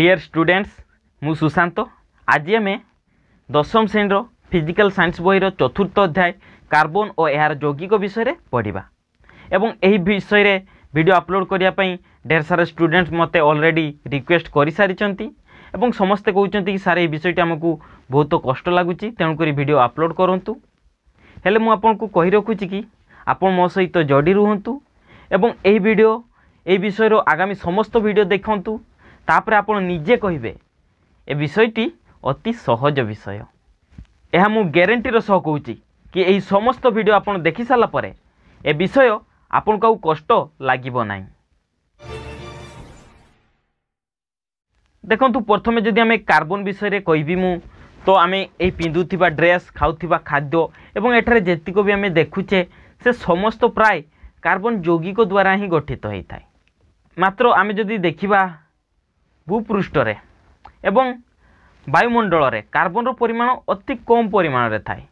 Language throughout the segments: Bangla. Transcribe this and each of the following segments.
ডিয়ার ষ্টুডেଣ୍টস ମୁଁ ସୁଶାନ୍ତ ଆଜି ଆମେ ଦଶମ ଶ୍ରେଣୀର ଫିଜିକାଲ୍ ସାଇନ୍ସ ବହିର ଚତୁର୍ଥ ଅଧ୍ୟାୟ କାର୍ବନ ଓ ଏହାର ଯୌଗିକ ବିଷୟରେ ପଢ଼ିବା ଏବଂ ଏହି ବିଷୟରେ ଭିଡ଼ିଓ ଅପଲୋଡ଼ କରିବା ପାଇଁ ଢେର ସାରା ଷ୍ଟୁଡେଣ୍ଟସ୍ ମୋତେ ଅଲରେଡ଼ି ରିକ୍ୱେଷ୍ଟ କରିସାରିଛନ୍ତି ଏବଂ ସମସ୍ତେ କହୁଛନ୍ତି କି ସାର୍ ଏହି ବିଷୟଟି ଆମକୁ ବହୁତ କଷ୍ଟ ଲାଗୁଛି ତେଣୁକରି ଭିଡ଼ିଓ ଅପଲୋଡ଼ କରନ୍ତୁ ହେଲେ ମୁଁ ଆପଣଙ୍କୁ କହି ରଖୁଛି କି ଆପଣ ମୋ ସହିତ ଜଡ଼ି ରୁହନ୍ତୁ ଏବଂ ଏହି ଭିଡ଼ିଓ ଏହି ବିଷୟର ଆଗାମୀ ସମସ୍ତ ଭିଡ଼ିଓ ଦେଖନ୍ତୁ ତାପରେ ଆପଣ ନିଜେ କହିବେ ଏ ବିଷୟଟି ଅତି ସହଜ ବିଷୟ ଏହା ମୁଁ ଗ୍ୟାରେଣ୍ଟିର ସହ କହୁଛି କି ଏହି ସମସ୍ତ ଭିଡ଼ିଓ ଆପଣ ଦେଖିସାରିଲା ପରେ ଏ ବିଷୟ ଆପଣଙ୍କୁ ଆଉ କଷ୍ଟ ଲାଗିବ ନାହିଁ ଦେଖନ୍ତୁ ପ୍ରଥମେ ଯଦି ଆମେ କାର୍ବନ ବିଷୟରେ କହିବି ମୁଁ ତ ଆମେ ଏହି ପିନ୍ଧୁଥିବା ଡ୍ରେସ୍ ଖାଉଥିବା ଖାଦ୍ୟ ଏବଂ ଏଠାରେ ଯେତିକ ବି ଆମେ ଦେଖୁଛେ ସେ ସମସ୍ତ ପ୍ରାୟ କାର୍ବନ ଯୌଗିକ ଦ୍ୱାରା ହିଁ ଗଠିତ ହୋଇଥାଏ ମାତ୍ର ଆମେ ଯଦି ଦେଖିବା ଭୂପୃଷ୍ଠରେ ଏବଂ ବାୟୁମଣ୍ଡଳରେ କାର୍ବନର ପରିମାଣ ଅତି କମ୍ ପରିମାଣରେ ଥାଏ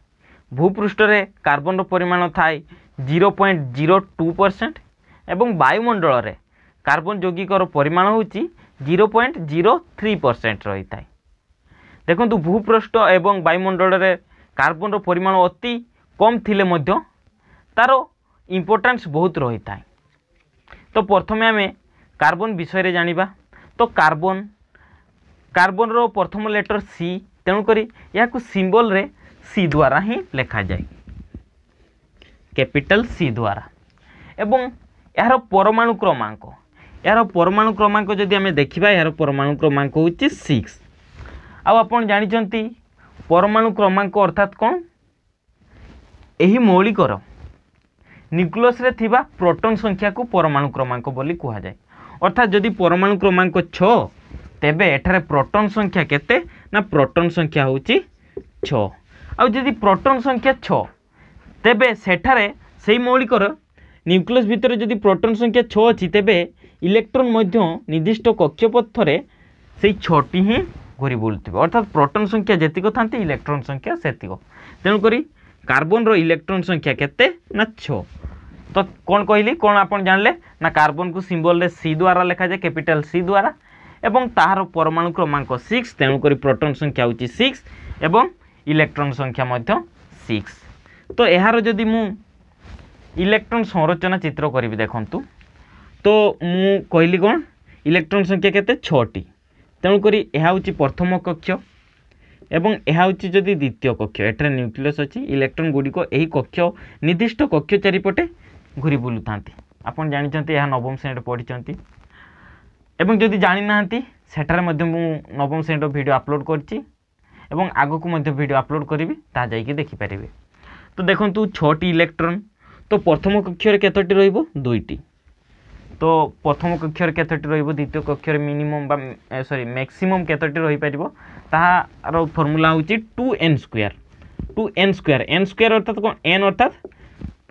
ଭୂପୃଷ୍ଠରେ କାର୍ବନର ପରିମାଣ ଥାଏ zero point zero two percent ଏବଂ ବାୟୁମଣ୍ଡଳରେ କାର୍ବନ ଯୌଗିକର ପରିମାଣ ହେଉଛି zero point zero three percent ରହିଥାଏ ଦେଖନ୍ତୁ ଭୂପୃଷ୍ଠ ଏବଂ ବାୟୁମଣ୍ଡଳରେ କାର୍ବନର ପରିମାଣ ଅତି କମ୍ ଥିଲେ ମଧ୍ୟ ତା'ର ଇମ୍ପୋର୍ଟାନ୍ସ ବହୁତ ରହିଥାଏ ତ ପ୍ରଥମେ ଆମେ କାର୍ବନ ବିଷୟରେ ଜାଣିବା ତ କାର୍ବନ୍ କାର୍ବନ୍ର ପ୍ରଥମ ଲେଟର୍ ସି ତେଣୁକରି ଏହାକୁ ସିମ୍ବଲ୍ରେ ସି ଦ୍ୱାରା ହିଁ ଲେଖାଯାଏ କ୍ୟାପିଟାଲ୍ ସି ଦ୍ୱାରା ଏବଂ ଏହାର ପରମାଣୁ କ୍ରମାଙ୍କ ଏହାର ପରମାଣୁ କ୍ରମାଙ୍କ ଯଦି ଆମେ ଦେଖିବା ଏହାର ପରମାଣୁ କ୍ରମାଙ୍କ ହେଉଛି ସିକ୍ସ ଆଉ ଆପଣ ଜାଣିଛନ୍ତି ପରମାଣୁ କ୍ରମାଙ୍କ ଅର୍ଥାତ୍ କ'ଣ ଏହି ମୌଳିକର ନ୍ୟୁକ୍ଲିୟସ୍ରେ ଥିବା ପ୍ରୋଟନ୍ ସଂଖ୍ୟାକୁ ପରମାଣୁ କ୍ରମାଙ୍କ ବୋଲି କୁହାଯାଏ অর্থাৎ যদি পরমাণু ক্রমাঙ্ক ছ তেবে এঠারে প্রোটন সংখ্যা কেতে না প্রোটন সংখ্যা হচ্ছে ছ আদি প্রোটন সংখ্যা ছ তেবে সেঠারে সেই মৌলিকর নিউক্লিয়স ভিতরে যদি প্রোটন সংখ্যা ছ অছি তেবে ইলেকট্রন মধ্য নির্দিষ্ট কক্ষপথরে সেই ছটি হি ঘুরি বুলুবে অর্থাৎ প্রোটন সংখ্যা যেতিক থাকে ইলেকট্রন সংখ্যা সেতিক তেমক কার্বনর ইলেকট্রন সংখ্যা কেতে না ছ ତ କ'ଣ କହିଲି କ'ଣ ଆପଣ ଜାଣିଲେ ନା କାର୍ବନକୁ ସିମ୍ବଲରେ ସି ଦ୍ୱାରା ଲେଖାଯାଏ କ୍ୟାପିଟାଲ ସି ଦ୍ୱାରା ଏବଂ ତାହାର ପରମାଣୁ କ୍ରମାଙ୍କ ସିକ୍ସ ତେଣୁକରି ପ୍ରୋଟନ୍ ସଂଖ୍ୟା ହେଉଛି ସିକ୍ସ ଏବଂ ଇଲେକ୍ଟ୍ରନ୍ ସଂଖ୍ୟା ମଧ୍ୟ ସିକ୍ସ ତ ଏହାର ଯଦି ମୁଁ ଇଲେକ୍ଟ୍ରନ୍ ସଂରଚନା ଚିତ୍ର କରିବି ଦେଖନ୍ତୁ ତ ମୁଁ କହିଲି କ'ଣ ଇଲେକ୍ଟ୍ରନ୍ ସଂଖ୍ୟା କେତେ ଛଅଟି ତେଣୁକରି ଏହା ହେଉଛି ପ୍ରଥମ କକ୍ଷ ଏବଂ ଏହା ହେଉଛି ଯଦି ଦ୍ୱିତୀୟ କକ୍ଷ ଏଠାରେ ନ୍ୟୁକ୍ଲିୟସ୍ ଅଛି ଇଲେକ୍ଟ୍ରନ୍ ଗୁଡ଼ିକ ଏହି କକ୍ଷ ନିର୍ଦ୍ଦିଷ୍ଟ କକ୍ଷ ଚାରିପଟେ ঘুরি বুলুথান্তি ଆପଣ ଜାଣିଛନ୍ତି ଏହା ନବମ ଶ୍ରେଣୀରେ ପଢ଼ିଛନ୍ତି ଏବଂ ଯଦି ଜାଣିନାହାନ୍ତି ସେଠାରେ ମଧ୍ୟ ମୁଁ ନବମ ଶ୍ରେଣୀର ଭିଡ଼ିଓ ଅପଲୋଡ଼ କରିଛି ଏବଂ ଆଗକୁ ମଧ୍ୟ ଭିଡ଼ିଓ ଅପଲୋଡ଼ କରିବି ତାହା ଯାଇକି ଦେଖିପାରିବେ ତ ଦେଖନ୍ତୁ ଛଅଟି ଇଲେକ୍ଟ୍ରନ୍ ତ ପ୍ରଥମ କକ୍ଷରେ କେତୋଟି ରହିବ ଦୁଇଟି ତ ପ୍ରଥମ କକ୍ଷରେ କେତୋଟି ରହିବ ଦ୍ୱିତୀୟ କକ୍ଷରେ ମିନିମମ୍ ବା ସରି ମ୍ୟାକ୍ସିମମ୍ କେତୋଟି ରହିପାରିବ ତାହାର ଫର୍ମୁଲା ହେଉଛି two N square two N square N square ଅର୍ଥାତ୍ କ'ଣ ଏନ୍ ଅର୍ଥାତ୍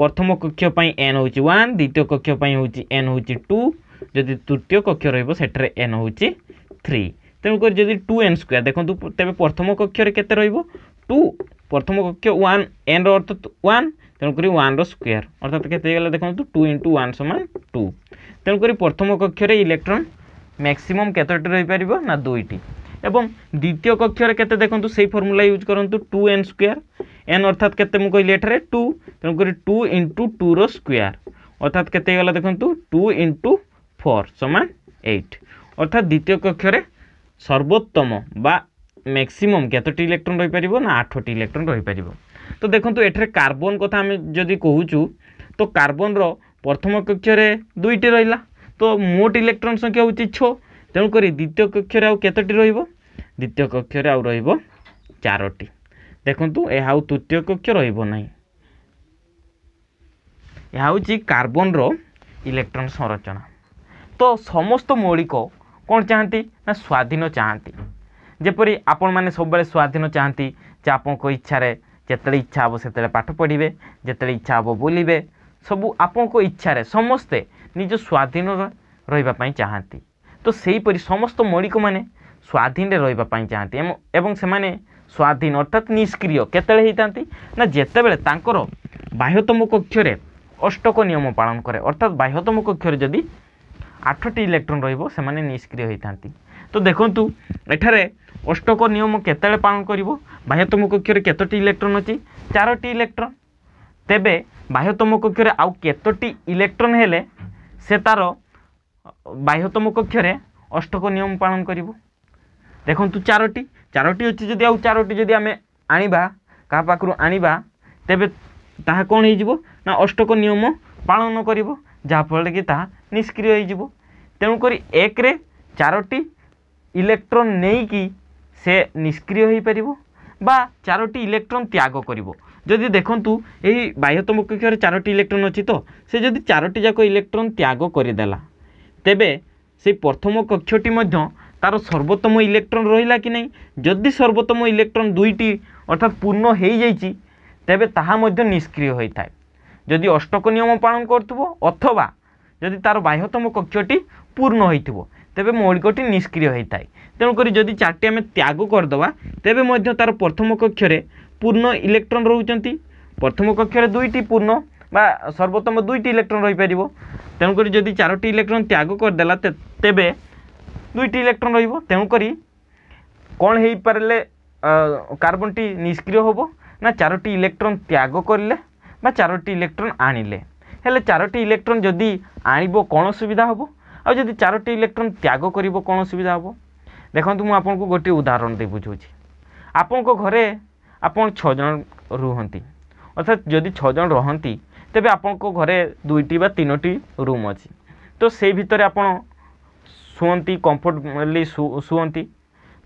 ପ୍ରଥମ କକ୍ଷ ପାଇଁ ଏନ୍ ହେଉଛି ୱାନ୍ ଦ୍ୱିତୀୟ କକ୍ଷ ପାଇଁ ହେଉଛି ଏନ୍ ହେଉଛି ଟୁ ଯଦି ତୃତୀୟ କକ୍ଷ ରହିବ ସେଠାରେ ଏନ୍ ହେଉଛି থ্রি তেমনি যদি টু এন স্কোয়ার দেখুন তবে প্রথম কক্ষরে কেতে রহব টু প্রথম কক্ষ ওয়ান এন অর্থ ওয়ান তেমনি ওয়ান স্কোয়ার অর্থাৎ কেতে হয়ে দেখুন টু ইন্টু ওয়ান সমান টু তেমনি প্রথম কক্ষরে ইলেকট্রন ম্যাক্সিমম কতটি রইপার না দুইটি এবং দ্বিতীয় কক্ষরে কেতে দেখন্তু সেই ফর্মুলা ইউজ করন্তু টু এন স্কোয়ার এন অর্থাৎ কেতে মু কইলি এঠারে টু তেমকরি টু ইন্টু টুর স্কোয়ার অর্থাৎ কেতে গলা দেখন্তু টু ইন্টু ফোর সমান এইট অর্থাৎ দ্বিতীয় কক্ষরে সর্বোত্তম বা ম্যাক্সিমম কতটি ইলেকট্রন রইপারিব না আঠটি ইলেকট্রন রইপারিব তো দেখন্তু এঠারে কার্বন কথা আমি যদি কহুছু তো কার্বনর প্রথম কক্ষরে দুইটি রইলা তো মোট ইলেকট্রন সংখ্যা হচ্ছে ছ ତେଣୁକରି ଦ୍ୱିତୀୟ କକ୍ଷରେ ଆଉ କେତୋଟି ରହିବ ଦ୍ୱିତୀୟ କକ୍ଷରେ ଆଉ ରହିବ ଚାରୋଟି ଦେଖନ୍ତୁ ଏହା ଆଉ ତୃତୀୟ କକ୍ଷ ରହିବ ନାହିଁ ଏହା ହେଉଛି କାର୍ବନର ଇଲେକ୍ଟ୍ରନ୍ ସଂରଚନା ତ ସମସ୍ତ ମୌଳିକ କ'ଣ ଚାହାନ୍ତି ନା ସ୍ୱାଧୀନ ଚାହାନ୍ତି ଯେପରି ଆପଣମାନେ ସବୁବେଳେ ସ୍ୱାଧୀନ ଚାହାନ୍ତି ଯେ ଆପଣଙ୍କ ଇଚ୍ଛାରେ ଯେତେବେଳେ ଇଚ୍ଛା ହେବ ସେତେବେଳେ ପାଠ ପଢ଼ିବେ ଯେତେବେଳେ ଇଚ୍ଛା ହେବ ବୁଲିବେ ସବୁ ଆପଣଙ୍କ ଇଚ୍ଛାରେ ସମସ୍ତେ ନିଜ ସ୍ୱାଧୀନ ରହିବା ପାଇଁ ଚାହାନ୍ତି ତ ସେହିପରି ସମସ୍ତ ମୌଳିକମାନେ ସ୍ୱାଧୀନରେ ରହିବା ପାଇଁ ଚାହାନ୍ତି ଏବଂ ସେମାନେ ସ୍ୱାଧୀନ ଅର୍ଥାତ୍ ନିଷ୍କ୍ରିୟ କେତେବେଳେ ହେଇଥାନ୍ତି ନା ଯେତେବେଳେ ତାଙ୍କର ବାହ୍ୟତମ କକ୍ଷରେ ଅଷ୍ଟକ ନିୟମ ପାଳନ କରେ ଅର୍ଥାତ୍ ବାହ୍ୟତମ କକ୍ଷରେ ଯଦି ଆଠଟି ଇଲେକ୍ଟ୍ରନ୍ ରହିବ ସେମାନେ ନିଷ୍କ୍ରିୟ ହୋଇଥାନ୍ତି ତ ଦେଖନ୍ତୁ ଏଠାରେ ଅଷ୍ଟକ ନିୟମ କେତେବେଳେ ପାଳନ କରିବ ବାହ୍ୟତମ କକ୍ଷରେ କେତୋଟି ଇଲେକ୍ଟ୍ରନ୍ ଅଛି ଚାରୋଟି ଇଲେକ୍ଟ୍ରନ୍ ତେବେ ବାହ୍ୟତମ କକ୍ଷରେ ଆଉ କେତୋଟି ଇଲେକ୍ଟ୍ରନ୍ ହେଲେ ସେ ତା'ର ବାହ୍ୟତମ କକ୍ଷରେ ଅଷ୍ଟକ ନିୟମ ପାଳନ କରିବୁ ଦେଖନ୍ତୁ ଚାରୋଟି ଚାରୋଟି ଅଛି ଯଦି ଆଉ ଚାରୋଟି ଯଦି ଆମେ ଆଣିବା କାହା ପାଖରୁ ଆଣିବା ତେବେ ତାହା କ'ଣ ହେଇଯିବ ନା ଅଷ୍ଟକ ନିୟମ ପାଳନ କରିବ ଯାହାଫଳରେ କି ତାହା ନିଷ୍କ୍ରିୟ ହେଇଯିବ ତେଣୁକରି ଏକରେ ଚାରୋଟି ଇଲେକ୍ଟ୍ରନ୍ ନେଇକି ସେ ନିଷ୍କ୍ରିୟ ହୋଇପାରିବ বা চারোটি ইলেকট্রন ত্যাগ করিব যদি দেখন্তু এই বাহ্যতম কক্ষরে চারোটি ইলেকট্রন অছি তো সে যদি চারোটি যাক ইলেকট্রন ত্যাগ করিদেলা ତେବେ ସେଇ ପ୍ରଥମ କକ୍ଷଟି ମଧ୍ୟ ତା'ର ସର୍ବୋତ୍ତମ ଇଲେକ୍ଟ୍ରନ୍ ରହିଲା କି ନାହିଁ ଯଦି ସର୍ବୋତ୍ତମ ଇଲେକ୍ଟ୍ରନ୍ ଦୁଇଟି ଅର୍ଥାତ୍ ପୂର୍ଣ୍ଣ ହୋଇଯାଇଛି ତେବେ ତାହା ମଧ୍ୟ ନିଷ୍କ୍ରିୟ ହୋଇଥାଏ ଯଦି ଅଷ୍ଟକ ନିୟମ ପାଳନ କରୁଥିବ ଅଥବା ଯଦି ତା'ର ବାହ୍ୟତମ କକ୍ଷଟି ପୂର୍ଣ୍ଣ ହୋଇଥିବ ତେବେ ମୌଳିକଟି ନିଷ୍କ୍ରିୟ ହୋଇଥାଏ ତେଣୁକରି ଯଦି ଚାରିଟି ଆମେ ତ୍ୟାଗ କରିଦେବା ତେବେ ମଧ୍ୟ ତା'ର ପ୍ରଥମ କକ୍ଷରେ ପୂର୍ଣ୍ଣ ଇଲେକ୍ଟ୍ରନ୍ ରହୁଛନ୍ତି ପ୍ରଥମ କକ୍ଷରେ ଦୁଇଟି ପୂର୍ଣ୍ଣ ବା ସର୍ବୋତ୍ତମ ଦୁଇଟି ଇଲେକ୍ଟ୍ରନ୍ ରହିପାରିବ তেমকরি যদি চারোটি ইলেকট্রন ত্যাগ করেদেলা তেবে দুইটি ইলেকট্রন রহব তেমকরি কণ হয়ে পারে কার্বনটি নিষ্ক্রিয় হব না চারোটি ইলেকট্রন ত্যাগ করলে বা চারোটি ইলেকট্রন আনিলে হলে চারোটি ইলেকট্রন যদি আনিব কণ সুবিধা হব ଆଉ ଯଦି ଚାରୋଟି ଇଲେକ୍ଟ୍ରନ୍ ତ୍ୟାଗ କରିବ କ'ଣ ଅସୁବିଧା ହେବ ଦେଖନ୍ତୁ ମୁଁ ଆପଣଙ୍କୁ ଗୋଟିଏ ଉଦାହରଣ ଦେଇ ବୁଝାଉଛି ଆପଣଙ୍କ ଘରେ ଆପଣ ଛଅ ଜଣ ରୁହନ୍ତି ଅର୍ଥାତ୍ ଯଦି ଛଅ ଜଣ ରହନ୍ତି ତେବେ ଆପଣଙ୍କ ଘରେ ଦୁଇଟି ବା ତିନୋଟି ରୁମ୍ ଅଛି ତ ସେଇ ଭିତରେ ଆପଣ ଶୁଅନ୍ତି କମ୍ଫର୍ଟଲି ଶୁଅନ୍ତି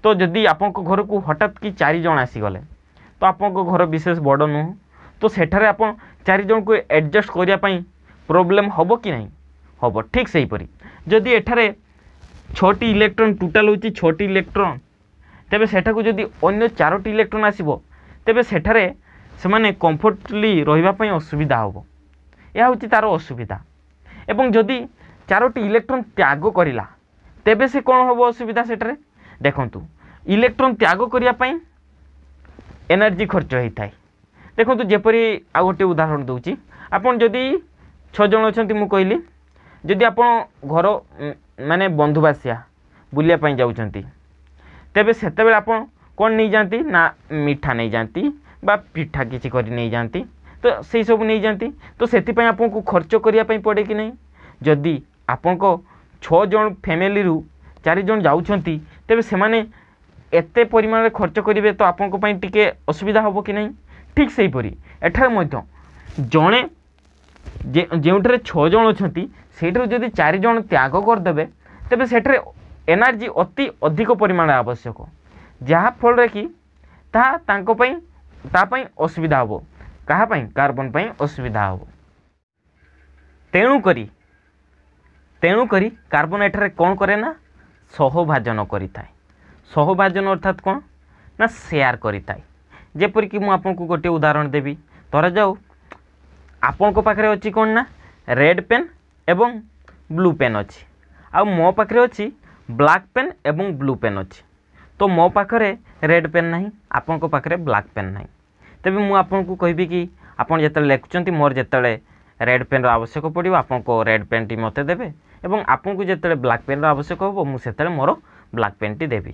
ତ ଯଦି ଆପଣଙ୍କ ଘରକୁ ହଠାତ୍ କି ଚାରିଜଣ ଆସିଗଲେ ତ ଆପଣଙ୍କ ଘର ବିଶେଷ ବଡ଼ ନୁହଁ ତ ସେଠାରେ ଆପଣ ଚାରିଜଣଙ୍କୁ ଆଡ଼ଜଷ୍ଟ କରିବା ପାଇଁ ପ୍ରୋବ୍ଲେମ୍ ହେବ କି ନାହିଁ ହେବ ଠିକ୍ ସେହିପରି ଯଦି ଏଠାରେ ଛଅଟି ଇଲେକ୍ଟ୍ରନ୍ ଟୋଟାଲ୍ ହେଉଛି ଛଅଟି ଇଲେକ୍ଟ୍ରନ୍ ତେବେ ସେଠାକୁ ଯଦି ଅନ୍ୟ ଚାରୋଟି ଇଲେକ୍ଟ୍ରନ୍ ଆସିବ ତେବେ ସେଠାରେ ସେମାନେ କମ୍ଫର୍ଟଲି ରହିବା ପାଇଁ ଅସୁବିଧା ହେବ ଏହା ହେଉଛି ତା'ର ଅସୁବିଧା ଏବଂ ଯଦି ଚାରୋଟି ଇଲେକ୍ଟ୍ରୋନ୍ ତ୍ୟାଗ କରିଲା ତେବେ ସେ କ'ଣ ହେବ ଅସୁବିଧା ସେଠାରେ ଦେଖନ୍ତୁ ଇଲେକ୍ଟ୍ରୋନ୍ ତ୍ୟାଗ କରିବା ପାଇଁ ଏନର୍ଜି ଖର୍ଚ୍ଚ ହୋଇଥାଏ ଦେଖନ୍ତୁ ଯେପରି ଆଉ ଗୋଟିଏ ଉଦାହରଣ ଦେଉଛି ଆପଣ ଯଦି ଛଅ ଜଣ ଅଛନ୍ତି ମୁଁ କହିଲି ଯଦି ଆପଣ ଘର ମାନେ ବନ୍ଧୁବାସିଆ ବୁଲିବା ପାଇଁ ଯାଉଛନ୍ତି ତେବେ ସେତେବେଳେ ଆପଣ କ'ଣ ନେଇଯାଆନ୍ତି ନା ମିଠା ନେଇଯାଆନ୍ତି ବା ପିଠା କିଛି କରି ନେଇଯାଆନ୍ତି ତ ସେଇସବୁ ନେଇଯାଆନ୍ତି ତ ସେଥିପାଇଁ ଆପଣଙ୍କୁ ଖର୍ଚ୍ଚ କରିବା ପାଇଁ ପଡ଼େ କି ନାହିଁ ଯଦି ଆପଣଙ୍କ ଛଅ ଜଣ ଫ୍ୟାମିଲିରୁ ଚାରିଜଣ ଯାଉଛନ୍ତି ତେବେ ସେମାନେ ଏତେ ପରିମାଣରେ ଖର୍ଚ୍ଚ କରିବେ ତ ଆପଣଙ୍କ ପାଇଁ ଟିକେ ଅସୁବିଧା ହେବ କି ନାହିଁ ଠିକ୍ ସେହିପରି ଏଠାରେ ମଧ୍ୟ ଜଣେ ଯେଉଁଠାରେ ଛଅ ଜଣ ଅଛନ୍ତି ସେଇଠାରୁ ଯଦି ଚାରିଜଣ ତ୍ୟାଗ କରିଦେବେ ତେବେ ସେଠାରେ ଏନର୍ଜି ଅତି ଅଧିକ ପରିମାଣରେ ଆବଶ୍ୟକ ଯାହାଫଳରେ କି ତାହା ତାଙ୍କ ପାଇଁ ତା ପାଇଁ ଅସୁବିଧା ହେବ କାହା ପାଇଁ କାର୍ବନ୍ ପାଇଁ ଅସୁବିଧା ହେବ ତେଣୁକରି ତେଣୁକରି କାର୍ବନ୍ ଏଠାରେ କ'ଣ କରେ ନା ସହଭାଜନ କରିଥାଏ ସହଭାଜନ ଅର୍ଥାତ୍ କ'ଣ ନା ସେୟାର୍ କରିଥାଏ ଯେପରିକି ମୁଁ ଆପଣଙ୍କୁ ଗୋଟିଏ ଉଦାହରଣ ଦେବି ଧରାଯାଉ ଆପଣଙ୍କ ପାଖରେ ଅଛି କ'ଣ ନା ରେଡ଼୍ ପେନ୍ ଏବଂ ବ୍ଲୁ ପେନ୍ ଅଛି ଆଉ ମୋ ପାଖରେ ଅଛି ବ୍ଲାକ୍ ପେନ୍ ଏବଂ ବ୍ଲୁ ପେନ୍ ଅଛି ତ ମୋ ପାଖରେ ରେଡ଼୍ ପେନ୍ ନାହିଁ ଆପଣଙ୍କ ପାଖରେ ବ୍ଲାକ୍ ପେନ୍ ନାହିଁ ତେବେ ମୁଁ ଆପଣଙ୍କୁ କହିବି କି ଆପଣ ଯେତେବେଳେ ଲେଖୁଛନ୍ତି ମୋର ଯେତେବେଳେ ରେଡ଼୍ ପେନ୍ର ଆବଶ୍ୟକ ପଡ଼ିବ ଆପଣଙ୍କ ରେଡ଼୍ ପେନ୍ଟି ମୋତେ ଦେବେ ଏବଂ ଆପଣଙ୍କୁ ଯେତେବେଳେ ବ୍ଲାକ୍ ପେନ୍ର ଆବଶ୍ୟକ ହେବ ମୁଁ ସେତେବେଳେ ମୋର ବ୍ଲାକ୍ ପେନ୍ଟି ଦେବି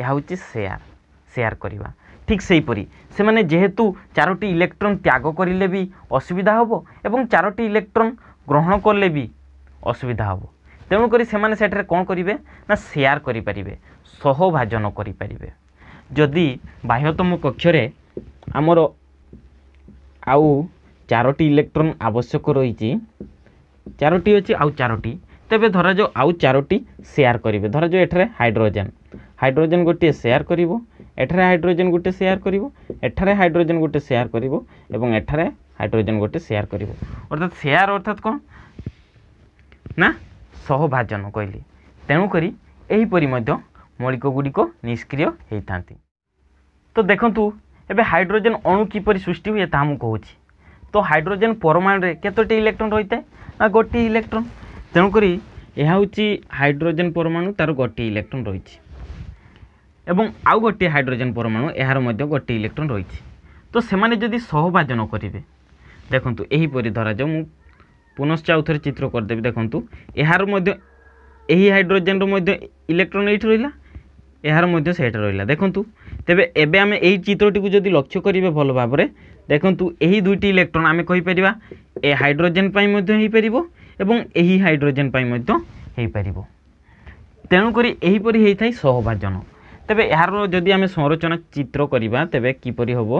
ଏହା ହେଉଛି ସେୟାର ସେୟାର କରିବା ଠିକ୍ ସେହିପରି ସେମାନେ ଯେହେତୁ ଚାରୋଟି ଇଲେକ୍ଟ୍ରନ୍ ତ୍ୟାଗ କରିଲେ ବି ଅସୁବିଧା ହେବ ଏବଂ ଚାରୋଟି ଇଲେକ୍ଟ୍ରନ୍ ଗ୍ରହଣ କଲେ ବି ଅସୁବିଧା ହେବ ତେଣୁକରି ସେମାନେ ସେଠାରେ କ'ଣ କରିବେ ନା ସେୟାର କରିପାରିବେ ସହଭାଜନ କରିପାରିବେ ଯଦି ବାହ୍ୟତମ କକ୍ଷରେ ଆମର ଆଉ ଚାରୋଟି ଇଲେକ୍ଟ୍ରନ୍ ଆବଶ୍ୟକ ରହିଛି ଚାରୋଟି ଅଛି ଆଉ ଚାରୋଟି ତେବେ ଧରାଯାଉ ଆଉ ଚାରୋଟି ସେୟାର୍ କରିବେ ଧରାଯାଉ ଏଠାରେ ହାଇଡ୍ରୋଜେନ୍ ହାଇଡ୍ରୋଜେନ୍ ଗୋଟିଏ ସେୟାର୍ କରିବ ଏଠାରେ ହାଇଡ୍ରୋଜେନ୍ ଗୋଟେ ସେୟାର୍ କରିବ ଏଠାରେ ହାଇଡ୍ରୋଜେନ୍ ଗୋଟେ ସେୟାର୍ କରିବ ଏବଂ ଏଠାରେ ହାଇଡ୍ରୋଜେନ୍ ଗୋଟେ ସେୟାର୍ କରିବ ଅର୍ଥାତ୍ ସେୟାର୍ ଅର୍ଥାତ୍ କ'ଣ ନା ସହଭାଜନ କହିଲି ତେଣୁକରି ଏହିପରି ମଧ୍ୟ ମୌଳିକ ଗୁଡ଼ିକ ନିଷ୍କ୍ରିୟ ହୋଇଥାନ୍ତି ତ ଦେଖନ୍ତୁ এবে হাইড্রোজেন অণু কিপরি সৃষ্টি হুয়ে তাহা মু কହୁଛି ତ ହାଇଡ୍ରୋଜେନ୍ ପରମାଣୁରେ କେତୋଟି ଇଲେକ୍ଟ୍ରନ୍ ରହିଥାଏ ନା ଗୋଟିଏ ଇଲେକ୍ଟ୍ରନ୍ ତେଣୁକରି ଏହା ହେଉଛି ହାଇଡ୍ରୋଜେନ୍ ପରମାଣୁ ତା'ର ଗୋଟିଏ ଇଲେକ୍ଟ୍ରନ୍ ରହିଛି ଏବଂ ଆଉ ଗୋଟିଏ ହାଇଡ୍ରୋଜେନ୍ ପରମାଣୁ ଏହାର ମଧ୍ୟ ଗୋଟିଏ ଇଲେକ୍ଟ୍ରନ୍ ରହିଛି ତ ସେମାନେ ଯଦି ସହଭାଜନ କରିବେ ଦେଖନ୍ତୁ ଏହିପରି ଧରାଯାଉ ମୁଁ ପୁନଶ୍ଚ ଆଉ ଥରେ ଚିତ୍ର କରିଦେବି ଦେଖନ୍ତୁ ଏହାର ମଧ୍ୟ ଏହି ହାଇଡ୍ରୋଜେନ୍ର ମଧ୍ୟ ଇଲେକ୍ଟ୍ରନ୍ ଏଇଠି ରହିଲା ଏହାର ମଧ୍ୟ ସେଇଟା ରହିଲା ଦେଖନ୍ତୁ ତେବେ ଏବେ ଆମେ ଏହି ଚିତ୍ରଟିକୁ ଯଦି ଲକ୍ଷ୍ୟ କରିବେ ଭଲ ଭାବରେ ଦେଖନ୍ତୁ ଏହି ଦୁଇଟି ଇଲେକ୍ଟ୍ରନ୍ ଆମେ କହିପାରିବା ଏ ହାଇଡ୍ରୋଜେନ୍ ପାଇଁ ମଧ୍ୟ ହୋଇପାରିବ ଏବଂ ଏହି ହାଇଡ୍ରୋଜେନ୍ ପାଇଁ ମଧ୍ୟ ହୋଇପାରିବ ତେଣୁକରି ଏହିପରି ହୋଇଥାଏ ସହଭାଜନ ତେବେ ଏହାର ଯଦି ଆମେ ସଂରଚନା ଚିତ୍ର କରିବା ତେବେ କିପରି ହେବ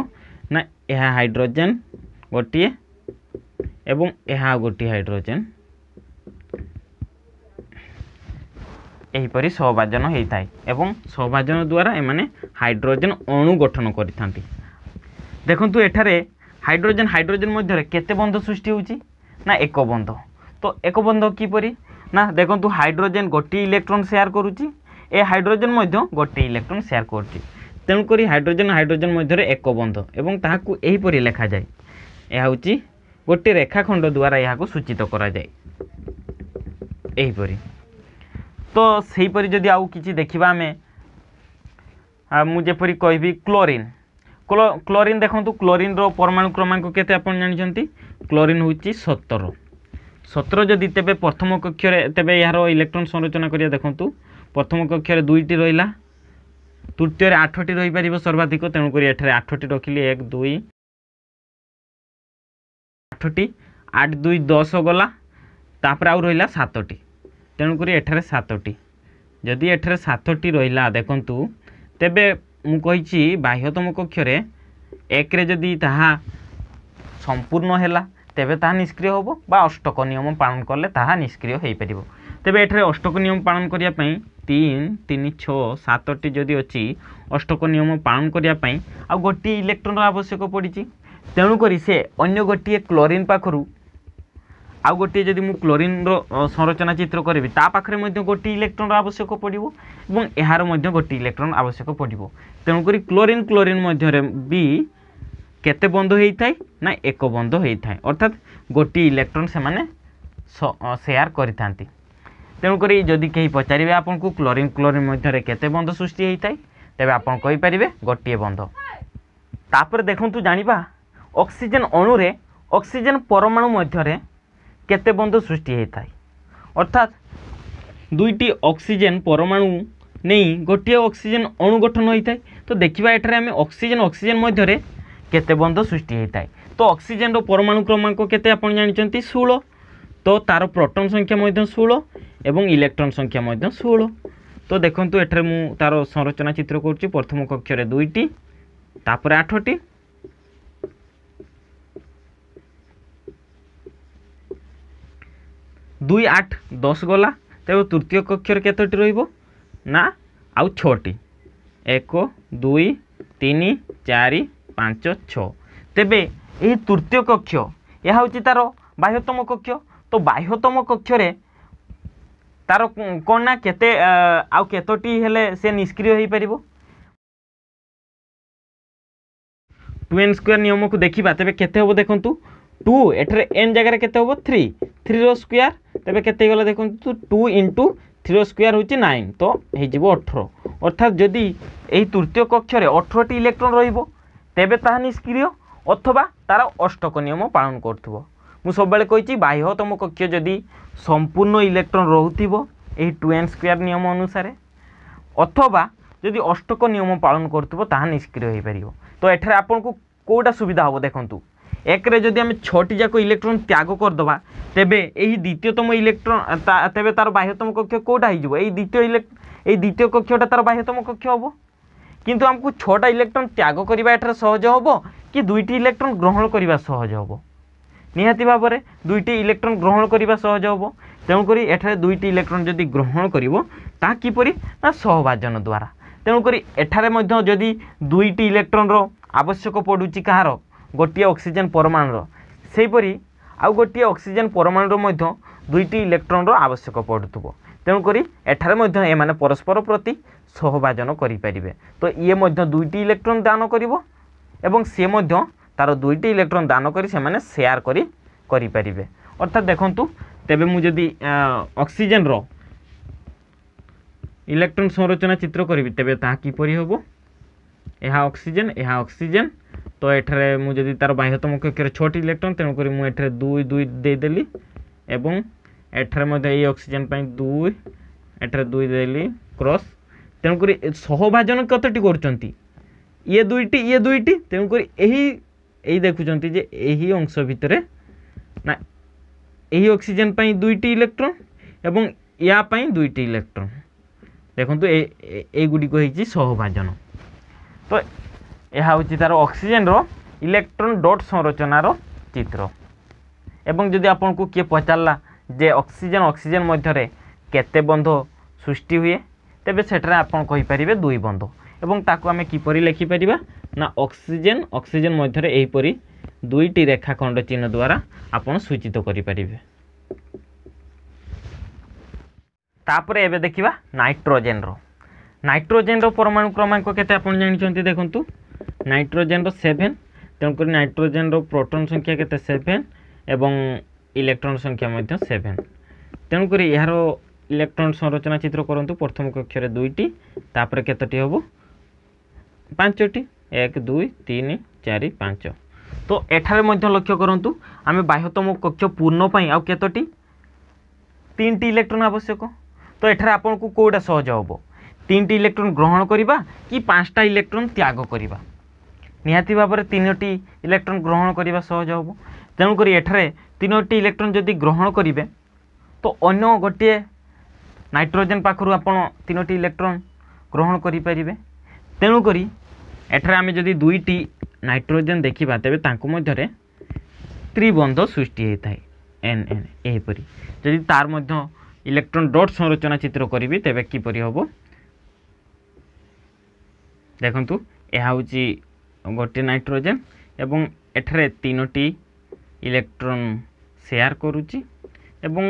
ନା ଏହା ହାଇଡ୍ରୋଜେନ୍ ଗୋଟିଏ ଏବଂ ଏହା ଗୋଟିଏ ହାଇଡ୍ରୋଜେନ୍ ଏହିପରି ସହଭାଜନ ହୋଇଥାଏ ଏବଂ ସହଭାଜନ ଦ୍ୱାରା ଏମାନେ ହାଇଡ୍ରୋଜେନ୍ ଅଣୁ ଗଠନ କରିଥାନ୍ତି ଦେଖନ୍ତୁ ଏଠାରେ ହାଇଡ୍ରୋଜେନ୍ ହାଇଡ୍ରୋଜେନ୍ ମଧ୍ୟରେ କେତେ ବନ୍ଧ ସୃଷ୍ଟି ହେଉଛି ନା ଏକ ବନ୍ଧ ତ ଏକ ବନ୍ଧ କିପରି ନା ଦେଖନ୍ତୁ ହାଇଡ୍ରୋଜେନ୍ ଗୋଟିଏ ଇଲେକ୍ଟ୍ରନ୍ ସେୟାର କରୁଛି ଏ ହାଇଡ୍ରୋଜେନ୍ ମଧ୍ୟ ଗୋଟିଏ ଇଲେକ୍ଟ୍ରନ୍ ସେୟାର କରୁଛି ତେଣୁକରି ହାଇଡ୍ରୋଜେନ୍ ହାଇଡ୍ରୋଜେନ୍ ମଧ୍ୟରେ ଏକ ବନ୍ଧ ଏବଂ ତାହାକୁ ଏହିପରି ଲେଖାଯାଏ ଏହା ହେଉଛି ଗୋଟିଏ ରେଖାଖଣ୍ଡ ଦ୍ୱାରା ଏହାକୁ ସୂଚିତ କରାଯାଏ ଏହିପରି তো সেইপরি যদি আউ কিছু দেখিবা আমি ମୁଁ ଯେପରି କହିବି କ୍ଲୋରିନ୍ କ୍ଲୋରିନ୍ ଦେଖନ୍ତୁ କ୍ଲୋରିନ୍ର ପରମାଣୁ କ୍ରମାଙ୍କ କେତେ ଆପଣ ଜାଣିଛନ୍ତି କ୍ଲୋରିନ୍ ହେଉଛି ସତର ସତର ଯଦି ତେବେ ପ୍ରଥମ କକ୍ଷରେ ତେବେ ଏହାର ଇଲେକ୍ଟ୍ରନ୍ ସଂରଚନା କରିବା ଦେଖନ୍ତୁ ପ୍ରଥମ କକ୍ଷରେ ଦୁଇଟି ରହିଲା ତୃତୀୟରେ ଆଠଟି ରହିପାରିବ ସର୍ବାଧିକ ତେଣୁକରି ଏଠାରେ ଆଠଟି ରଖିଲି ଏକ ଦୁଇ ଆଠଟି ଆଠ ଦୁଇ ଦଶ ଗଲା ତାପରେ ଆଉ ରହିଲା ସାତଟି তেণুকরি এখানে সাতটি যদি এখানে সাতটি রহিলা দেখন্তু তেবে মু কইছি বাহ্যতম কক্ষরে একরে যদি তাহা সম্পূর্ণ হেলা তেবে তাহা নিষ্ক্রিয় হব বা অষ্টক নিয়ম পালন করলে তাহা নিষ্ক্রিয় হয়ে পার তেবে এখানে অষ্টক নিয়ম পালন করা তিন তিন ছ সাতটি যদি অছি অষ্টক নিয়ম পালন করা আউ গোটি ইলেকট্রনর আবশ্যক পড়ছে তেণুকরি সে অন্য গোটিয়ে ক্লোরিন পাখু আউ গোটিয়ে যদি মু ক্লোরিনর সংরচনা চিত্র করবি তা পাখে মধ্যে গোটি ইলেকট্রনর আবশ্যক পড়ব এবং এর মধ্যে গোটি ইলেকট্রন আবশ্যক পড়ব তেমকরি ক্লোরিন ক্লোরিন মধ্যে বি কেতে বন্ধ হয়ে থাকে না এক বন্ধ হয়ে থাকে অর্থাৎ গোটি ইলেকট্রন সে সেয়ার করে থাকে তেমকরি যদি কে পচারে আপনার ক্লোরিন ক্লোরিন মধ্যে কেতে বন্ধ সৃষ্টি হয়ে থাকে তবে আপনার কইপারে গোটিয়ে বন্ধ তাপরে দেখুন জাঁয়া অক্সিজেন অণুরে অক্সিজেন পরমাণু মধ্যে କେତେ ବନ୍ଧ ସୃଷ୍ଟି ହୋଇଥାଏ ଅର୍ଥାତ୍ ଦୁଇଟି ଅକ୍ସିଜେନ୍ ପରମାଣୁ ନେଇ ଗୋଟିଏ ଅକ୍ସିଜେନ୍ ଅଣୁ ଗଠନ ହୋଇଥାଏ ତ ଦେଖିବା ଏଠାରେ ଆମେ ଅକ୍ସିଜେନ୍ ଅକ୍ସିଜେନ୍ ମଧ୍ୟରେ କେତେ ବନ୍ଧ ସୃଷ୍ଟି ହୋଇଥାଏ ତ ଅକ୍ସିଜେନ୍ର ପରମାଣୁ କ୍ରମାଙ୍କ କେତେ ଆପଣ ଜାଣିଛନ୍ତି ଷୋହଳ ତ ତା'ର ପ୍ରୋଟନ୍ ସଂଖ୍ୟା ମଧ୍ୟ ଷୋହଳ ଏବଂ ଇଲେକ୍ଟ୍ରନ୍ ସଂଖ୍ୟା ମଧ୍ୟ ଷୋହଳ ତ ଦେଖନ୍ତୁ ଏଠାରେ ମୁଁ ତା'ର ସଂରଚନା ଚିତ୍ର କରୁଛି ପ୍ରଥମ କକ୍ଷରେ ଦୁଇଟି ତାପରେ ଆଠଟି দুই আট দশ গলা ତେଣୁ ତୃତୀୟ କକ୍ଷରେ କେତୋଟି ରହିବ ନା ଆଉ ଛଅଟି ଏକ ଦୁଇ ତିନି ଚାରି ପାଞ୍ଚ ଛଅ ତେବେ ଏହି ତୃତୀୟ କକ୍ଷ ଏହା ହେଉଛି ତା'ର ବାହ୍ୟତମ କକ୍ଷ ତ ବାହ୍ୟତମ କକ୍ଷରେ ତା'ର କ'ଣ ନା କେତେ ଆଉ କେତୋଟି ହେଲେ ସେ ନିଷ୍କ୍ରିୟ ହୋଇପାରିବ ଟୁ ଏନ୍ ସ୍କୋୟାର ନିୟମକୁ ଦେଖିବା ତେବେ କେତେ ହେବ ଦେଖନ୍ତୁ ଟୁ ଏଠାରେ ଏନ୍ ଜାଗାରେ କେତେ ହେବ ଥ୍ରୀ ଥ୍ରୀର ସ୍କୋୟାର ତେବେ କେତେ ହେଇଗଲା ଦେଖନ୍ତୁ ଟୁ ଇଣ୍ଟୁ থ্রির স্কোয়ার হচ্ছে নাইন তো হয়ে যাব অঠর অর্থাৎ যদি এই তৃতীয় কক্ষরে অঠরটি ইলেকট্রন রহব তেবে তাহা নিষ্ক্রিয় অথবা তার অষ্টক নিয়ম পালন করুব মু সবুলে কী বাহ্যতম কক্ষ যদি সম্পূর্ণ ইলেকট্রন রহুব এই টু এন স্কোয়ার নিয়ম অনুসারে অথবা যদি অষ্টক নিয়ম পালন করুব তাহা নিষ্ক্রিয় হয়ে পার তো এখানে আপনার কোটা সুবিধা হব দেখুন একরে যদি আমি ছটিযাক ইলেকট্রন ত্যাগ করদেবা তেবে এই দ্বিতীয়তম ইলেকট্রন তেবে তার বাহ্যতম কক্ষ কোটা হয়ে এই দ্বিতীয় এই দ্বিতীয় কক্ষটা তার বাহ্যতম কক্ষ হব কিন্তু আমি ছটা ইলেকট্রন ত্যাগ করা এটার সহজ হব কি দুইটি ইলেকট্রন গ্রহণ করা সহজ হব নিহতি ভাবে দুইটি ইলেকট্রন গ্রহণ করা সহজ হব তেমকরি এখানে দুইটি ইলেকট্রন যদি গ্রহণ করব তা কিপরি না সহভাজন দ্বারা তেমকরি এখানে যদি দুইটি ইলেকট্রনর আবশ্যক পড়ুছি কাহার ଗୋଟିଏ ଅକ୍ସିଜେନ୍ ପରମାଣୁର ସେହିପରି ଆଉ ଗୋଟିଏ ଅକ୍ସିଜେନ୍ ପରମାଣୁର ମଧ୍ୟ ଦୁଇଟି ଇଲେକ୍ଟ୍ରନର ଆବଶ୍ୟକ ପଡ଼ୁଥିବ ତେଣୁକରି ଏଠାରେ ମଧ୍ୟ ଏମାନେ ପରସ୍ପର ପ୍ରତି ସହଭାଜନ କରିପାରିବେ ତ ଇଏ ମଧ୍ୟ ଦୁଇଟି ଇଲେକ୍ଟ୍ରନ୍ ଦାନ କରିବ ଏବଂ ସିଏ ମଧ୍ୟ ତାର ଦୁଇଟି ଇଲେକ୍ଟ୍ରନ୍ ଦାନ କରି ସେମାନେ ସେୟାର କରି କରିପାରିବେ ଅର୍ଥାତ୍ ଦେଖନ୍ତୁ ତେବେ ମୁଁ ଯଦି ଅକ୍ସିଜେନ୍ର ইলেকট্রন সংরচনা চিত্র করবি তবে তাহা কিপর হব এহা অক্সিজেন এহা অক্সিজেন ତ ଏଠାରେ ମୁଁ ଯଦି ତା'ର ବାହ୍ୟତମ କକ୍ଷରେ ଛଅଟି ଇଲେକ୍ଟ୍ରନ୍ ତେଣୁକରି ମୁଁ ଏଠାରେ ଦୁଇ ଦୁଇ ଦେଇଦେଲି ଏବଂ ଏଠାରେ ମଧ୍ୟ ଏଇ ଅକ୍ସିଜେନ୍ ପାଇଁ ଦୁଇ ଏଠାରେ ଦୁଇ ଦେଲି କ୍ରସ୍ ତେଣୁକରି ସହଭାଜନ କେତୋଟି କରୁଛନ୍ତି ଇଏ ଦୁଇଟି ଇଏ ଦୁଇଟି ତେଣୁକରି ଏହି ଏଇ ଦେଖୁଛନ୍ତି ଯେ ଏହି ଅଂଶ ଭିତରେ ନା ଏହି ଅକ୍ସିଜେନ୍ ପାଇଁ ଦୁଇଟି ଇଲେକ୍ଟ୍ରନ୍ ଏବଂ ୟା ପାଇଁ ଦୁଇଟି ଇଲେକ୍ଟ୍ରନ୍ ଦେଖନ୍ତୁ ଏଇଗୁଡ଼ିକ ହେଇଛି ସହଭାଜନ ତ ଏହା ହେଉଛି ତା'ର ଅକ୍ସିଜେନ୍ର ଇଲେକ୍ଟ୍ରନ୍ ଡଟ୍ ସଂରଚନାର ଚିତ୍ର ଏବଂ ଯଦି ଆପଣଙ୍କୁ କିଏ ପଚାରିଲା ଯେ ଅକ୍ସିଜେନ୍ ଅକ୍ସିଜେନ୍ ମଧ୍ୟରେ କେତେ ବନ୍ଧ ସୃଷ୍ଟି ହୁଏ ତେବେ ସେଠାରେ ଆପଣ କହିପାରିବେ ଦୁଇ ବନ୍ଧ ଏବଂ ତାକୁ ଆମେ କିପରି ଲେଖିପାରିବା ନା ଅକ୍ସିଜେନ୍ ଅକ୍ସିଜେନ୍ ମଧ୍ୟରେ ଏହିପରି ଦୁଇଟି ରେଖାଖଣ୍ଡ ଚିହ୍ନ ଦ୍ୱାରା ଆପଣ ସୂଚିତ କରିପାରିବେ ତାପରେ ଏବେ ଦେଖିବା ନାଇଟ୍ରୋଜେନ୍ର ନାଇଟ୍ରୋଜେନ୍ର ପରମାଣୁ କ୍ରମାଙ୍କ କେତେ ଆପଣ ଜାଣିଛନ୍ତି ଦେଖନ୍ତୁ ନାଇଟ୍ରୋଜେନ୍ର ସେଭେନ୍ ତେଣୁକରି ନାଇଟ୍ରୋଜେନ୍ର ପ୍ରୋଟନ୍ ସଂଖ୍ୟା କେତେ ସେଭେନ୍ ଏବଂ ଇଲେକ୍ଟ୍ରନ୍ ସଂଖ୍ୟା ମଧ୍ୟ ସେଭେନ୍ ତେଣୁକରି ଏହାର ଇଲେକ୍ଟ୍ରନ୍ ସଂରଚନା ଚିତ୍ର କରନ୍ତୁ ପ୍ରଥମ କକ୍ଷରେ ଦୁଇଟି ତାପରେ କେତୋଟି ହେବ ପାଞ୍ଚଟି এক দুই তিন চারি পাঁচ তো এখানে মধ্য লক্ষ্য করতু আমি বাহ্যতম কক্ষ পূর্ণ আতোটি তিনটি ইলেকট্রন আবশ্যক তো এখানে আপনার কোটা সহজ হব তিনটি ইলেকট্রন গ্রহণ করা কি পাঁচটা ইলেকট্রন ত্যাগ করা নিহতি ভাবে তিনোটি ইলেকট্রন গ্রহণ করা সহজ হব তেমকরি এখানে তিনোটি ইলেকট্রন যদি গ্রহণ করবে তো অন্য গোটিয়ে নাইট্রোজেন পাখু আপনার তিনোটি ইলেকট্রন গ্রহণ করে পারে তেমকরি এখানে আমি যদি দুইটি নাইট্রোজেন দেখা তবে তাঁর ত্রিবন্ধ সৃষ্টি হয়ে থাকে এন এন এইপরি যদি তার মধ্যে ইলেকট্রন ডট সংরচনা চিত্র করবি তবে কিপর হব ଦେଖନ୍ତୁ ଏହା ହେଉଛି ଗୋଟିଏ ନାଇଟ୍ରୋଜେନ୍ ଏବଂ ଏଠାରେ ତିନୋଟି ଇଲେକ୍ଟ୍ରନ୍ ସେୟାର କରୁଛି ଏବଂ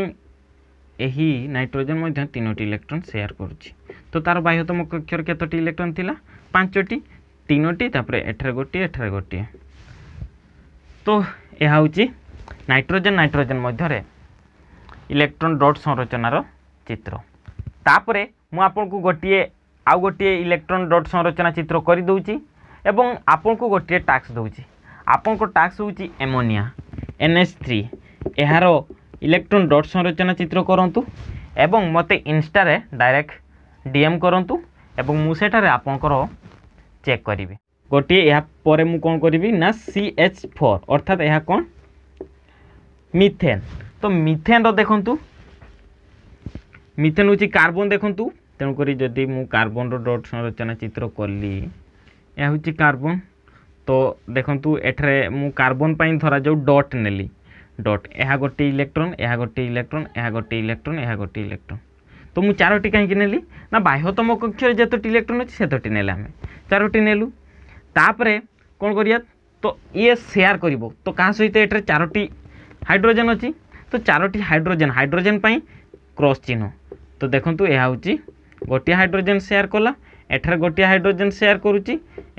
ଏହି ନାଇଟ୍ରୋଜେନ୍ ମଧ୍ୟ ତିନୋଟି ଇଲେକ୍ଟ୍ରନ୍ ସେୟାର କରୁଛି ତ ତା'ର ବାହ୍ୟତମ କକ୍ଷରେ କେତୋଟି ଇଲେକ୍ଟ୍ରନ୍ ଥିଲା ପାଞ୍ଚଟି ତିନୋଟି ତାପରେ ଏଠାରେ ଗୋଟିଏ ଏଠାରେ ଗୋଟିଏ ତ ଏହା ହେଉଛି ନାଇଟ୍ରୋଜେନ୍ ନାଇଟ୍ରୋଜେନ୍ ମଧ୍ୟରେ ଇଲେକ୍ଟ୍ରନ୍ ଡଟ୍ ସଂରଚନାର ଚିତ୍ର ତାପରେ ମୁଁ ଆପଣଙ୍କୁ ଗୋଟିଏ আউ গোটিয়ে ইলেকট্রন ডট সংরচনা চিত্র করিদেছি এবং আপনার গোটিয়ে টাক্স দেছি আপনার টাক্স হচ্ছে এমোনিয়া এনএস থ্রি এর ইলেকট্রন ডট সংরচনা চিত্র করতু এবং মতো ইনস্টারে ডাইরেক্ট ডিএম করতু এবং মু সেটারে আপনার চেক করবি গোটিয়ে এরপরে মু কম করবি না সি এচ ফোর অর্থাৎ এ কম মিথেন তো মিথেন দেখুন মিথেন হচ্ছে কার্বন দেখুন তেমকরি যদি মু কার্বনর ডট संरचना চিত্র কলি এ হচ্ছে কার্বন তো দেখন্তু এঠারে মু কার্বন পাই ধরা যাও ডট নেলি ডট এহা গোটে ইলেকট্রন এহা গোটে ইলেকট্রন এহা গোটে ইলেকট্রন এহা গোটে ইলেকট্রন তো মু চারোটি কাহিঁকি নেলি না বাহ্যতম কক্ষরে যেতোটি ইলেকট্রন আছে সেতোটি নেলে আমি চারোটি নেলু তাপরে কোন করিয়া তো ইয়ে সেয়ার করিব তো কাহা সহিত এটার চারোটি হাইড্রোজেন অছি তো চারোটি হাইড্রোজেন হাইড্রোজেন পাই ক্রস চিহ্ন তো দেখন্তু এ হচ্ছে ଗୋଟିଏ ହାଇଡ୍ରୋଜେନ୍ ସେୟାର୍ କଲା ଏଠାରେ ଗୋଟିଏ ହାଇଡ୍ରୋଜେନ୍ ସେୟାର୍ କରୁଛି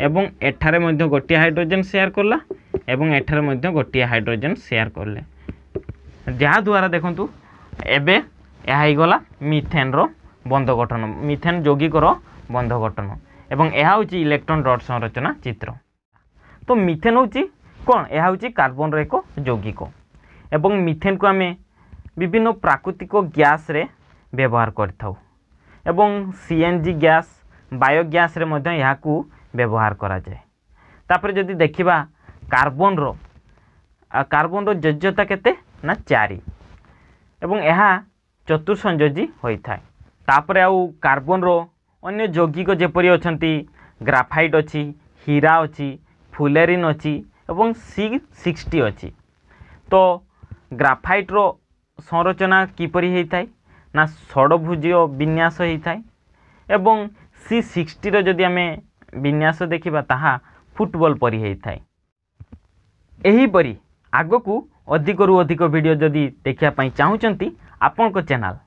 ଏବଂ ଏଠାରେ ମଧ୍ୟ ଗୋଟିଏ ହାଇଡ୍ରୋଜେନ୍ ସେୟାର୍ କଲା ଏବଂ ଏଠାରେ ମଧ୍ୟ ଗୋଟିଏ ହାଇଡ୍ରୋଜେନ୍ ସେୟାର୍ କଲେ ଯାହାଦ୍ୱାରା ଦେଖନ୍ତୁ ଏବେ ଏହା ହେଇଗଲା ମିଥେନ୍ର ବନ୍ଧ ଗଠନ ମିଥେନ୍ ଯୌଗିକର ବନ୍ଧ ଗଠନ ଏବଂ ଏହା ହେଉଛି ଇଲେକ୍ଟ୍ରନ୍ ଡଟ୍ ସଂରଚନା ଚିତ୍ର ତ ମିଥେନ୍ ହେଉଛି କ'ଣ ଏହା ହେଉଛି କାର୍ବନର ଏକ ଯୌଗିକ ଏବଂ ମିଥେନ୍କୁ ଆମେ ବିଭିନ୍ନ ପ୍ରାକୃତିକ ଗ୍ୟାସ୍ରେ ବ୍ୟବହାର କରିଥାଉ এবং সিএনজি গ্যাস বায়োগ্যাসরে ମଧ୍ୟ ଏହାକୁ ବ୍ୟବହାର କରାଯାଏ ତାପରେ ଯଦି ଦେଖିବା କାର୍ବନର କାର୍ବନର ଯୋଜ୍ୟତା କେତେ ନା ଚାରି ଏବଂ ଏହା ଚତୁଃସଂଯୋଜୀ ହୋଇଥାଏ ତାପରେ ଆଉ କାର୍ବନର ଅନ୍ୟ ଯୌଗିକ ଯେପରି ଅଛନ୍ତି ଗ୍ରାଫାଇଟ୍ ଅଛି ହୀରା ଅଛି ଫୁଲେରିନ୍ ଅଛି ଏବଂ ସି ସିକ୍ସଟି ଅଛି ତ ଗ୍ରାଫାଇଟ୍ର ସଂରଚନା କିପରି ହୋଇଥାଏ ନା ଷଡ଼ଭୁଜୀୟ ବିନ୍ୟାସ ହୋଇଥାଏ ଏବଂ ସି ସିକ୍ସଟିର ଯଦି ଆମେ ବିନ୍ୟାସ ଦେଖିବା ତାହା ଫୁଟବଲ୍ ପରି ହୋଇଥାଏ ଏହିପରି ଆଗକୁ ଅଧିକରୁ ଅଧିକ ଭିଡ଼ିଓ ଯଦି ଦେଖିବା ପାଇଁ ଚାହୁଁଛନ୍ତି ଆପଣଙ୍କ channel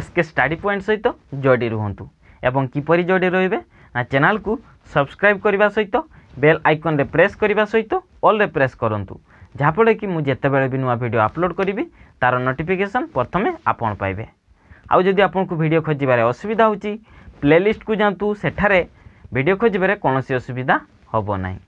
S K study point ସହିତ ଯୋଡ଼ି ରୁହନ୍ତୁ ଏବଂ କିପରି ଯୋଡ଼ି ରହିବେ ନା ଚ୍ୟାନେଲ୍କୁ ସବସ୍କ୍ରାଇବ୍ କରିବା ସହିତ ବେଲ୍ ଆଇକନ୍ରେ ପ୍ରେସ୍ କରିବା ସହିତ ଅଲ୍ରେ ପ୍ରେସ୍ କରନ୍ତୁ ଯାହାଫଳରେ କି ମୁଁ ଯେତେବେଳେ ବି ନୂଆ ଭିଡ଼ିଓ ଅପଲୋଡ଼ କରିବି ତା'ର ନୋଟିଫିକେସନ୍ ପ୍ରଥମେ ଆପଣ ପାଇବେ ଆଉ ଯଦି ଆପଣଙ୍କୁ ଭିଡ଼ିଓ ଖୋଜିବାରେ ଅସୁବିଧା ହେଉଛି ପ୍ଲେଲିଷ୍ଟକୁ ଯାଆନ୍ତୁ ସେଠାରେ ଭିଡ଼ିଓ ଖୋଜିବାରେ କୌଣସି ଅସୁବିଧା ହେବ ନାହିଁ